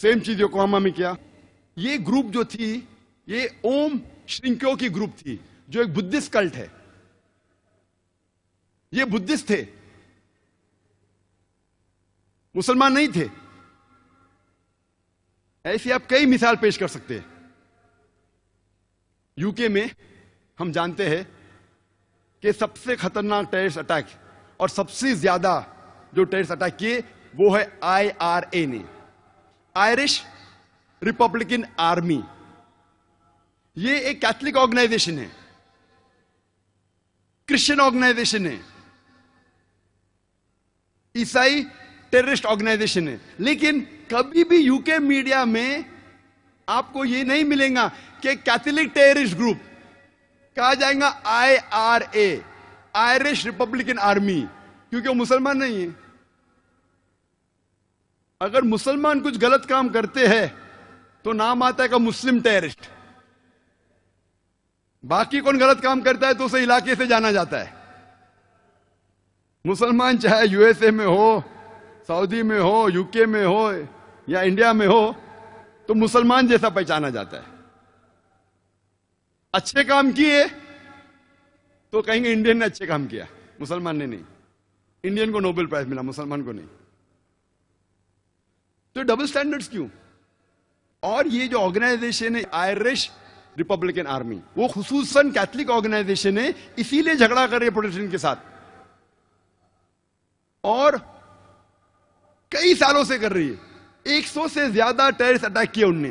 same चीज Yokohama में किया ये ग्रुप जो थी ये ओम श्रिंक्यो की ग्रुप थी जो एक बुद्धिस्ट कल्ट है ये बुद्धिस्ट थे मुसलमान नहीं थे ऐसी आप कई मिसाल पेश कर सकते हैं यूके में हम जानते हैं कि सबसे खतरनाक टेरिस अटैक और सबसे ज्यादा जो टेरिस अटैक किए वो है आईआरए ने आयरिश रिपब्लिकन आर्मी ये एक कैथलिक ऑर्गेनाइजेशन है क्रिश्चियन ऑर्गेनाइजेशन है ईसाई टेररिस्ट ऑर्गेनाइजेशन है लेकिन कभी भी यूके मीडिया में आपको यह नहीं मिलेगा कि कैथोलिक टेररिस्ट ग्रुप कहा जाएगा I R A Irish republican army क्योंकि वो मुसलमान नहीं है अगर मुसलमान कुछ गलत काम करते हैं तो नाम आता है का मुस्लिम टेररिस्ट बाकी कौन गलत काम करता है तो उसे इलाके से जाना जाता है मुसलमान चाहे यूएसए में हो सऊदी में हो यूके में हो या इंडिया में हो तो मुसलमान जैसा पहचाना जाता है अच्छे काम किए तो कहेंगे इंडियन ने अच्छे काम किया मुसलमान ने नहीं इंडियन को नोबेल प्राइज मिला मुसलमान को नहीं तो डबल स्टैंडर्ड्स क्यों और ये जो ऑर्गेनाइजेशन है आयरिश रिपब्लिकन आर्मी वो खसूस कैथलिक ऑर्गेनाइजेशन है इसीलिए झगड़ा कर रही है के साथ और कई सालों से कर रही है 100 से ज्यादा टेरिस अटैक किए उनने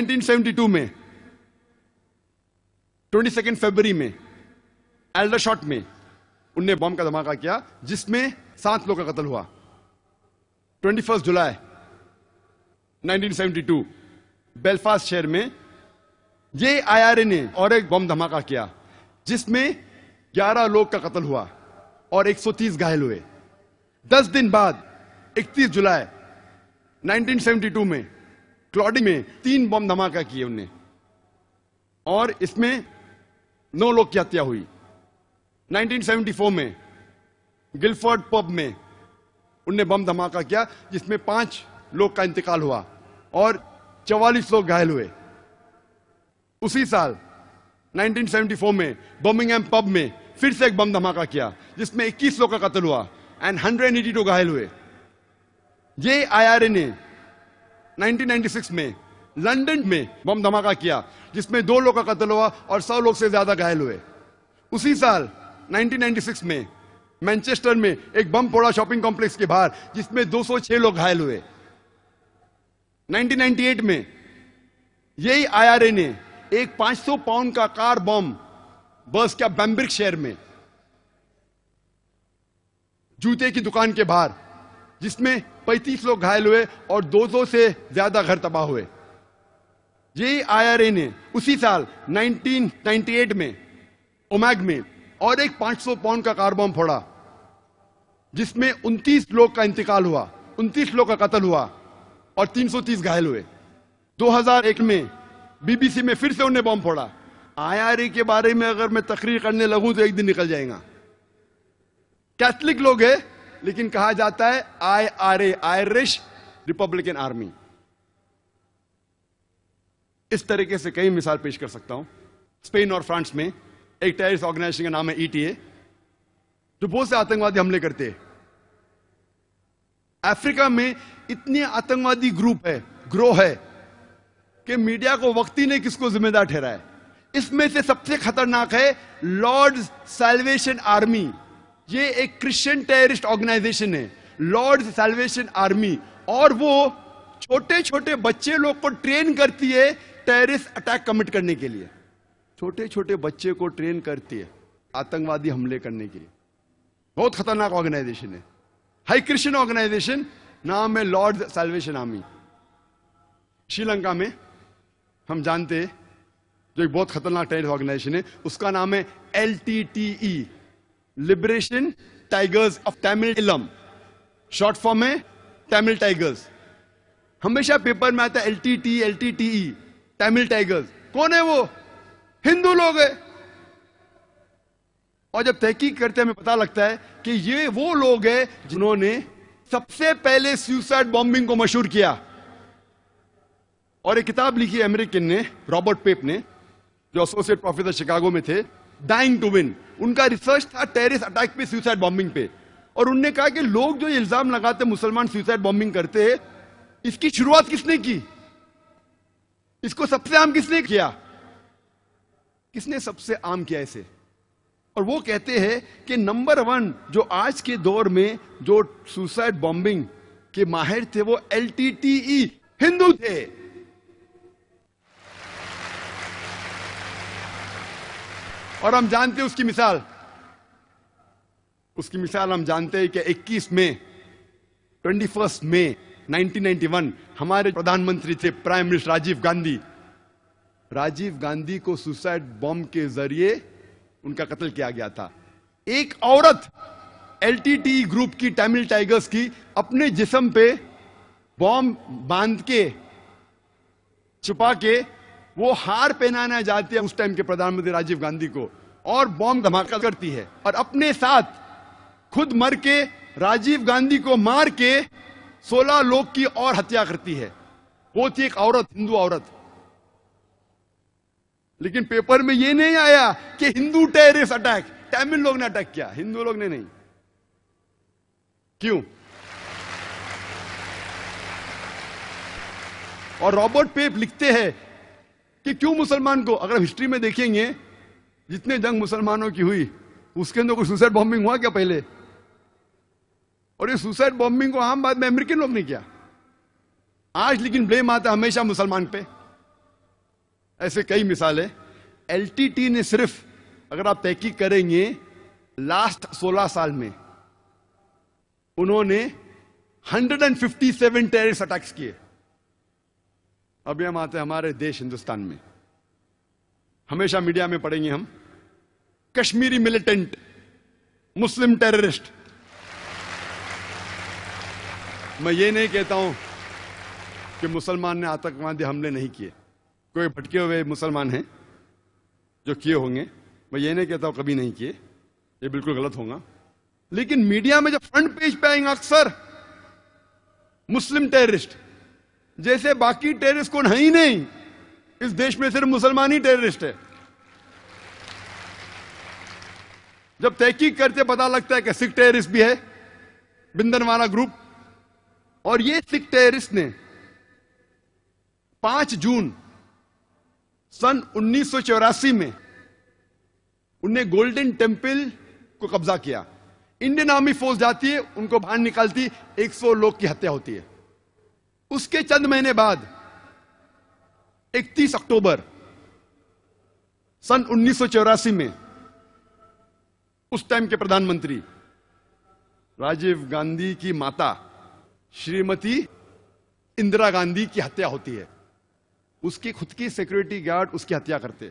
1972 में 22 फेबरी में शॉट में उनने बम का धमाका किया जिसमें सात लोग का कत्ल हुआ 21 जुलाई 1972 बेलफास्ट शहर में ये आईआरए ने और एक बम धमाका किया जिसमें 11 लोग का कत्ल हुआ और 130 घायल हुए 10 दिन बाद 31 जुलाई 1972 में क्लॉडी में तीन बम धमाका किए उनने और इसमें नौ लोग की हत्या हुई 1974 में गिलफोर्ड पब में उनने बम धमाका किया जिसमें पांच लोग का इंतकाल हुआ और चवालीस लोग घायल हुए उसी साल 1974 में बर्मिंगहम पब में फिर से एक बम धमाका किया जिसमें 21 लोग का कत्ल हुआ एंड हंड्रेड 182 घायल हुए ये आईआरए ने 1996 में लंदन में बम धमाका किया जिसमें दो लोग का कत्ल हुआ और सौ लोग से ज्यादा घायल हुए उसी साल 1996 में मैनचेस्टर में एक बम पोड़ा शॉपिंग कॉम्प्लेक्स के बाहर जिसमें 206 लोग घायल हुए 1998 में यही आईआरए ने एक 500 पाउंड का कार बम बस क्या बैम्ब्रिक शहर में जूते की दुकान के बाहर जिसमें 35 लोग घायल हुए और 200 से ज्यादा घर तबाह हुए यही आईआरए ने उसी साल 1998 में ओमैग में और एक 500 पाउंड का कार बम फोड़ा जिसमें उनतीस लोग का इंतकाल हुआ उनतीस लोग का कत्ल हुआ और 330 घायल हुए 2001 में बीबीसी में फिर से उन्हें बॉम्ब फोड़ा आईआरए के बारे में अगर मैं तकरीर करने लगूं तो एक दिन निकल जाएगा कैथलिक लोग है लेकिन कहा जाता है I R A Irish republican army इस तरीके से कई मिसाल पेश कर सकता हूं स्पेन और फ्रांस में एक टेरिस ऑर्गेनाइजेशन का नाम है ईटीए e जो बहुत से आतंकवादी हमले करते हैं अफ्रीका में इतने आतंकवादी ग्रुप है ग्रो है कि मीडिया को वक्त ही नहीं किसको जिम्मेदार ठहरा है इसमें से सबसे खतरनाक है लॉर्ड सेल्वेशन आर्मी ये एक क्रिश्चियन टेररिस्ट ऑर्गेनाइजेशन है लॉर्ड सेल्वेशन आर्मी और वो छोटे छोटे बच्चे लोग को ट्रेन करती है टेररिस्ट अटैक कमिट करने के लिए छोटे छोटे बच्चे को ट्रेन करती है आतंकवादी हमले करने के लिए बहुत खतरनाक ऑर्गेनाइजेशन है हाई क्रिश्चियन ऑर्गेनाइजेशन नाम है लॉर्ड सेल्वेशन आर्मी श्रीलंका में हम जानते हैं जो एक बहुत खतरनाक टेररिस्ट ऑर्गेनाइजेशन है उसका नाम है L T T E liberation tigers of Tamil Eelam short form है तमिल टाइगर्स हमेशा पेपर में आता है L T T L T T E Tamil tigers कौन है वो हिंदू लोग हैं और जब तहकीक करते हमें पता लगता है कि ये वो लोग हैं जिन्होंने सबसे पहले सुसाइड बॉम्बिंग को मशहूर किया और एक किताब लिखी अमेरिकन ने रॉबर्ट पेप ने जो एसोसिएट प्रोफेसर शिकागो में थे डाइंग टू विन उनका रिसर्च था टेरिस अटैक पे सुसाइड बॉम्बिंग पे और उनने कहा कि लोग जो इल्जाम लगाते मुसलमान सुसाइड बॉम्बिंग करते हैं इसकी शुरुआत किसने की इसको सबसे आम किसने किया किसने सबसे आम किया इसे और वो कहते हैं कि नंबर वन जो आज के दौर में जो सुसाइड बॉम्बिंग के माहिर थे वो एल हिंदू थे और हम जानते हैं उसकी मिसाल उसकी मिसाल हम जानते हैं कि 21 मई ट्वेंटी फर्स्ट मई 1991 हमारे प्रधानमंत्री थे प्राइम मिनिस्टर राजीव गांधी राजीव गांधी को सुसाइड बम के जरिए उनका कत्ल किया गया था एक औरत एलटीटी ग्रुप की टैमिल टाइगर्स की अपने जिसम पे बॉम्ब बांध के छुपा के वो हार पहनाना चाहती है उस टाइम के प्रधानमंत्री राजीव गांधी को और बॉम्ब धमाका करती है और अपने साथ खुद मर के राजीव गांधी को मार के 16 लोग की और हत्या करती है वो थी एक औरत हिंदू औरत लेकिन पेपर में यह नहीं आया कि हिंदू टेररिस्ट अटैक तमिल लोग ने अटैक किया हिंदू लोग ने नहीं क्यों और रॉबर्ट पेप लिखते हैं कि क्यों मुसलमान को अगर हिस्ट्री में देखेंगे जितने जंग मुसलमानों की हुई उसके अंदर कोई सुसाइड बॉम्बिंग हुआ क्या पहले और ये सुसाइड बॉम्बिंग को आम बाद में अमेरिकन लोग ने किया आज लेकिन ब्लेम आता हमेशा मुसलमान पे ऐसे कई मिसालें एल ने सिर्फ अगर आप तहकीक करेंगे लास्ट 16 साल में उन्होंने 157 टेररिस्ट अटैक्स किए अभी हम आते हैं हमारे देश हिंदुस्तान में हमेशा मीडिया में पढ़ेंगे हम कश्मीरी मिलिटेंट मुस्लिम टेररिस्ट मैं ये नहीं कहता हूं कि मुसलमान ने आतंकवादी हमले नहीं किए कोई भटके हुए मुसलमान हैं जो किए होंगे मैं ये नहीं कहता हूं कभी नहीं किए ये बिल्कुल गलत होगा लेकिन मीडिया में जब फ्रंट पेज पे आएंगे अक्सर मुस्लिम टेररिस्ट जैसे बाकी टेररिस्ट कौन है ही नहीं इस देश में सिर्फ मुसलमान ही टेररिस्ट है जब तहकीक करते पता लगता है कि सिख टेररिस्ट भी है बिंदनवाला ग्रुप और ये सिख टेररिस्ट ने 5 जून सन उन्नीस में उनने गोल्डन टेम्पल को कब्जा किया इंडियन आर्मी फोर्स जाती है उनको बाहर निकालती 100 लोग की हत्या होती है उसके चंद महीने बाद 31 अक्टूबर सन उन्नीस में उस टाइम के प्रधानमंत्री राजीव गांधी की माता श्रीमती इंदिरा गांधी की हत्या होती है उसकी खुद की सिक्योरिटी गार्ड उसकी हत्या करते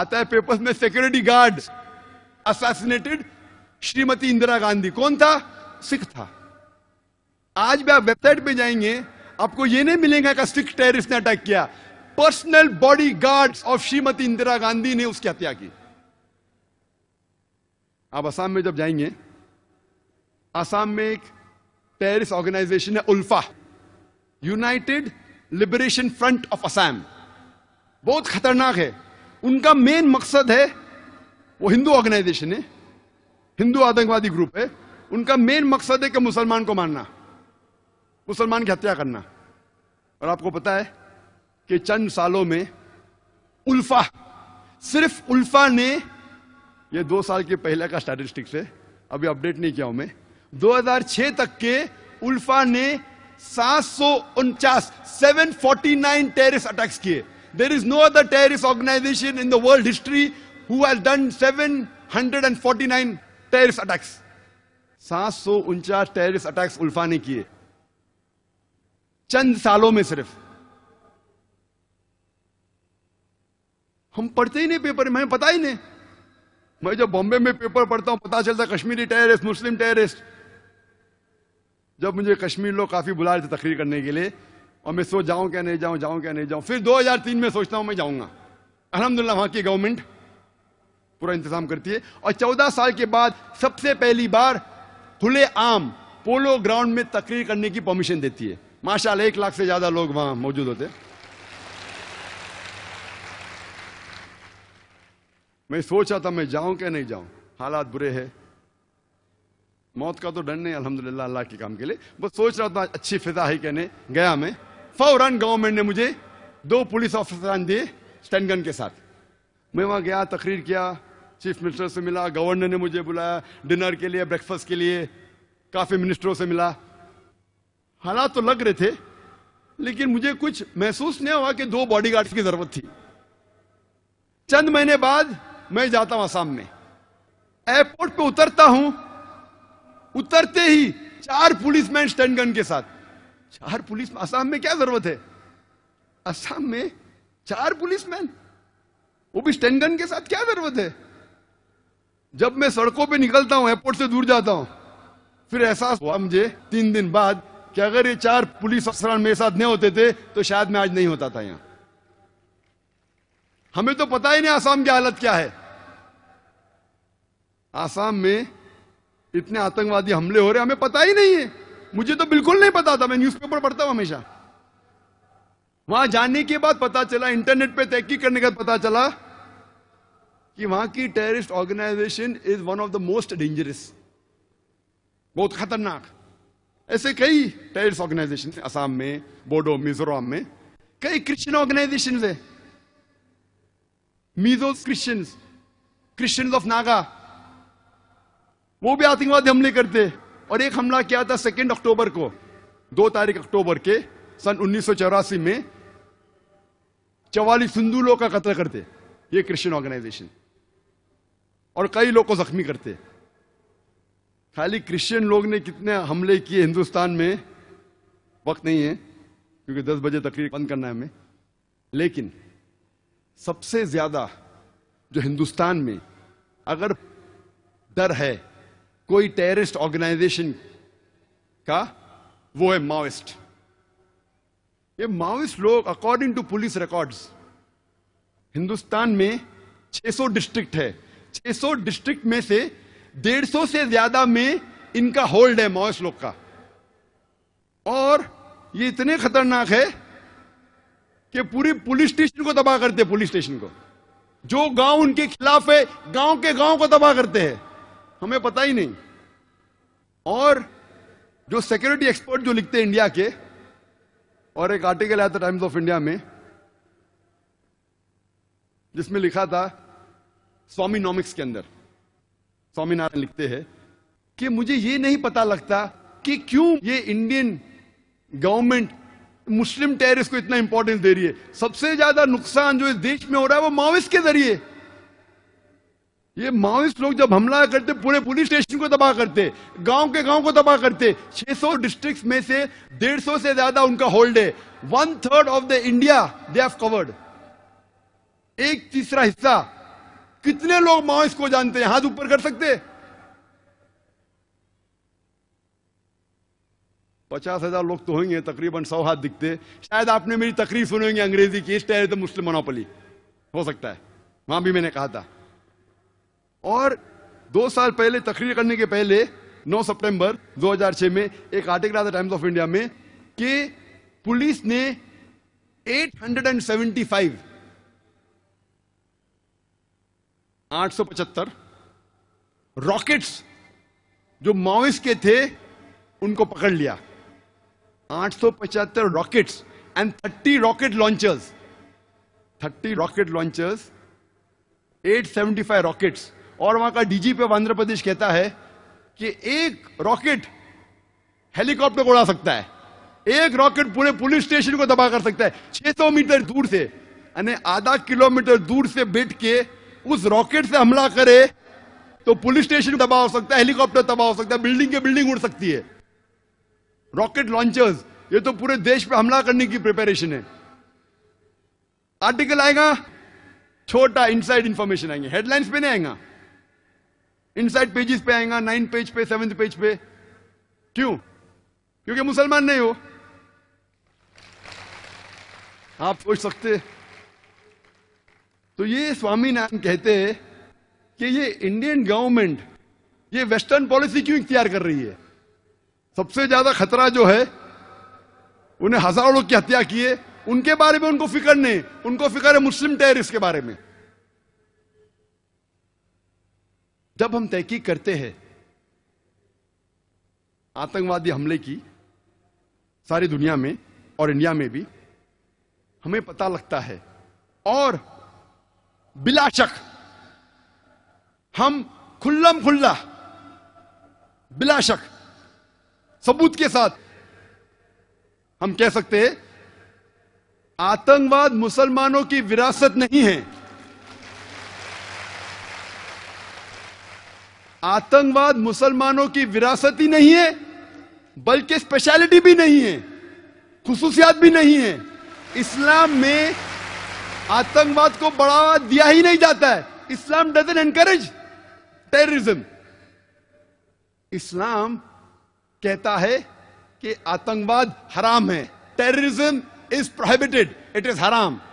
आता है पेपर्स में security guard assassinated Shrimati Indira Gandhi कौन था सिख था आज भी आप वेबसाइट पे जाएंगे आपको यह नहीं मिलेगा कि सिख टेररिस्ट ने अटैक किया personal body guard of Shrimati Indira Gandhi ने उसकी हत्या की आप असम में जब जाएंगे असम में एक टेररिस्ट ऑर्गेनाइजेशन है ULFA united liberation front of Assam बहुत खतरनाक है उनका मेन मकसद है वो हिंदू ऑर्गेनाइजेशन है हिंदू आतंकवादी ग्रुप है उनका मेन मकसद है कि मुसलमान को मारना मुसलमान की हत्या करना और आपको पता है कि चंद सालों में उल्फा सिर्फ उल्फा ने ये दो साल के पहले का स्टैटिस्टिक्स है अभी अपडेट नहीं किया हूं मैं 2006 तक के उल्फा ने सात सौ उनचास seven forty nine terrorist attacks किए there is no other terrorist organization in the world history who and forty nine terrorist attacks सात सौ उनचास टेरिस अटैक्स उल्फा ने किए चंद सालों में सिर्फ हम पढ़ते ही नहीं पेपर में पता ही नहीं मैं जब बॉम्बे में पेपर पढ़ता हूं पता चलता कश्मीरी टेररिस्ट मुस्लिम टेररिस्ट जब मुझे कश्मीर लोग काफ़ी बुला रहे थे तकरीर करने के लिए और मैं सोच जाऊँ क्या नहीं जाऊँ जाऊँ क्या नहीं जाऊँ फिर 2003 में सोचता हूँ मैं जाऊँगा अलहमदिल्ला वहाँ की गवर्नमेंट पूरा इंतजाम करती है और चौदह साल के बाद सबसे पहली बार खुले आम पोलो ग्राउंड में तकरीर करने की परमिशन देती है माशा एक लाख से ज़्यादा लोग वहाँ मौजूद होते मैं सोचा था मैं जाऊं क्या नहीं जाऊं हालात बुरे हैं मौत का तो डर नहीं अलहमदिल्ला अल्लाह के काम के लिए बस सोच रहा था अच्छी फिजा है कहने गया मैं फौरन गवर्नमेंट ने मुझे दो पुलिस ऑफिसर दिए स्टैंडगन के साथ मैं वहाँ गया तकरीर किया चीफ मिनिस्टर से मिला गवर्नर ने मुझे बुलाया डिनर के लिए ब्रेकफास्ट के लिए काफ़ी मिनिस्टरों से मिला हालात तो लग रहे थे लेकिन मुझे कुछ महसूस नहीं हुआ कि दो बॉडीगार्ड्स की ज़रूरत थी चंद महीने बाद मैं जाता हूँ आसाम में एयरपोर्ट पे उतरता हूँ उतरते ही चार पुलिसमैन गन के साथ चार पुलिस असम में क्या जरूरत है असम में चार पुलिसमैन वो भी गन के साथ क्या जरूरत है जब मैं सड़कों पे निकलता हूं एयरपोर्ट से दूर जाता हूं फिर एहसास हुआ मुझे तीन दिन बाद कि अगर ये चार पुलिस अफसर मेरे साथ नहीं होते थे तो शायद मैं आज नहीं होता था यहां हमें तो पता ही नहीं आसाम की हालत क्या है आसाम में इतने आतंकवादी हमले हो रहे हमें पता ही नहीं है मुझे तो बिल्कुल नहीं पता था मैं न्यूज़पेपर पढ़ता हूं हमेशा वहां जाने के बाद पता चला इंटरनेट पे तहकी करने के बाद पता चला कि वहां की terrorist organization is one of the most dangerous बहुत खतरनाक ऐसे कई टेररिस्ट ऑर्गेनाइजेशन असम में बोडो मिजोरम में कई क्रिश्चियन ऑर्गेनाइजेशन है Mizo Christians Christians of Naga वो भी आतंकवाद हमले करते और एक हमला किया था सेकेंड अक्टूबर को दो तारीख अक्टूबर के सन उन्नीस में चवालीस हिंदू लोग का कत्ल करते ये क्रिश्चियन ऑर्गेनाइजेशन और कई लोग को जख्मी करते खाली क्रिश्चियन लोग ने कितने हमले किए हिंदुस्तान में वक्त नहीं है क्योंकि 10 बजे तक बंद करना है हमें लेकिन सबसे ज्यादा जो हिंदुस्तान में अगर डर है कोई टेररिस्ट ऑर्गेनाइजेशन का वो है माओइस्ट ये माओइस्ट लोग according to police records Hindustan में 600 डिस्ट्रिक्ट है 600 डिस्ट्रिक्ट में से 150 से ज्यादा में इनका होल्ड है माओइस्ट लोग का और ये इतने खतरनाक है कि पूरी पुलिस स्टेशन को तबाह करते हैं पुलिस स्टेशन को जो गांव उनके खिलाफ है गांव के गांव को तबाह करते हैं हमें पता ही नहीं और जो सिक्योरिटी एक्सपर्ट जो लिखते हैं इंडिया के और एक आर्टिकल आया था टाइम्स ऑफ इंडिया में जिसमें लिखा था स्वामीनॉमिक्स के अंदर स्वामीनारायण लिखते हैं कि मुझे यह नहीं पता लगता कि क्यों ये इंडियन गवर्नमेंट मुस्लिम टेररिस्ट को इतना इंपॉर्टेंस दे रही है सबसे ज्यादा नुकसान जो इस देश में हो रहा है वो माओइस्ट के जरिए ये माओइस्ट लोग जब हमला करते पूरे पुलिस स्टेशन को तबाह करते गांव के गांव को तबाह करते 600 डिस्ट्रिक्ट्स में से 150 से ज्यादा उनका होल्ड है one third of the India they have covered एक तीसरा हिस्सा कितने लोग माओइस्ट को जानते हैं हाथ ऊपर कर सकते पचास हजार लोग तो होंगे तकरीबन सौ हाथ दिखते शायद आपने मेरी तकरीर सुनेंगे अंग्रेजी की इस टहरे तो मुस्लिम मोनोपली हो सकता है वहां भी मैंने कहा था और दो साल पहले तकरीर करने के पहले 9 सितंबर 2006 में एक आर्टिकल आता टाइम्स ऑफ इंडिया में कि पुलिस ने 875 875 रॉकेट्स जो माओइस्ट के थे उनको पकड़ लिया 875 rockets and 30 rocket launchers 30 rocket launchers 875 rockets और वहां का डीजीपी ऑफ आंध्र प्रदेश कहता है कि एक रॉकेट हेलीकॉप्टर को उड़ा सकता है एक रॉकेट पूरे पुलिस स्टेशन को दबा कर सकता है 600 मीटर दूर से आधा किलोमीटर दूर से बैठ के उस रॉकेट से हमला करे तो पुलिस स्टेशन दबा हो सकता है हेलीकॉप्टर दबा हो सकता है बिल्डिंग के बिल्डिंग उड़ सकती है रॉकेट लॉन्चर्स ये तो पूरे देश पे हमला करने की प्रिपेरेशन है आर्टिकल आएगा छोटा इनसाइड इंफॉर्मेशन आएंगे हेडलाइंस पे नहीं आएगा इनसाइड पेजेस पे आएगा नाइन पेज पे सेवेंथ पेज पे क्यों क्योंकि मुसलमान नहीं हो आप सोच सकते तो ये स्वामी नाम कहते हैं कि ये इंडियन गवर्नमेंट ये वेस्टर्न पॉलिसी क्यों इख्तियार कर रही है सबसे ज्यादा खतरा जो है उन्हें हजारों लोग की हत्या किए उनके बारे में उनको फिक्र नहीं उनको फिक्र है मुस्लिम टेररिस्ट के बारे में जब हम तहकीक करते हैं आतंकवादी हमले की सारी दुनिया में और इंडिया में भी हमें पता लगता है और बिलाशक हम खुल्लम खुल्ला बिलाशक सबूत के साथ हम कह सकते हैं आतंकवाद मुसलमानों की विरासत नहीं है आतंकवाद मुसलमानों की विरासत ही नहीं है बल्कि स्पेशलिटी भी नहीं है खसूसियात भी नहीं है इस्लाम में आतंकवाद को बढ़ावा दिया ही नहीं जाता है Islam doesn't encourage terrorism Islam कहता है कि आतंकवाद हराम है terrorism is prohibited it is हराम